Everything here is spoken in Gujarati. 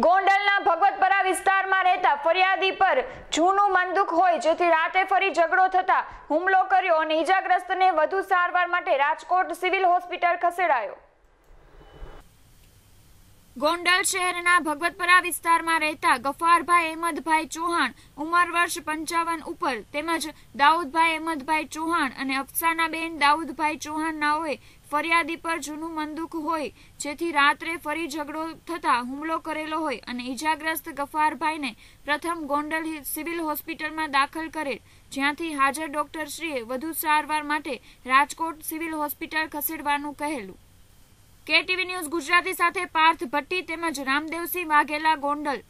ગોંડલના ભગવતપરા વિસ્તારમાં રહેતા ફરિયાદી પર જૂનું મનદુખ હોય જેથી રાતે ફરી ઝઘડો થતા હુમલો કર્યો અને ઈજાગ્રસ્તને વધુ સારવાર માટે રાજકોટ સિવિલ હોસ્પિટલ ખસેડાયો ગોંડલ શહેરના ભગવતપરા વિસ્તારમાં રહેતા ગફારભાઈ અહેમદભાઈ ચૌહાણ ઉંમર વર્ષ પંચાવન ઉપર તેમજ દાઉદભાઈ અહેમદભાઈ ચૌહાણ અને અફસાના બેન દાઉદભાઈ ચૌહાણનાઓએ ફરિયાદી પર જૂનું મંદુક હોય જેથી રાત્રે ફરી ઝઘડો થતા હુમલો કરેલો હોય અને ઇજાગ્રસ્ત ગફારભાઈને પ્રથમ ગોંડલ સિવિલ હોસ્પિટલમાં દાખલ કરેલ જ્યાંથી હાજર ડોક્ટરશ્રીએ વધુ સારવાર માટે રાજકોટ સિવિલ હોસ્પિટલ ખસેડવાનું કહેલું કેટીવી ન્યૂઝ ગુજરાતી સાથે પાર્થ ભટ્ટી તેમજ રામદેવસિંહ વાઘેલા ગોંડલ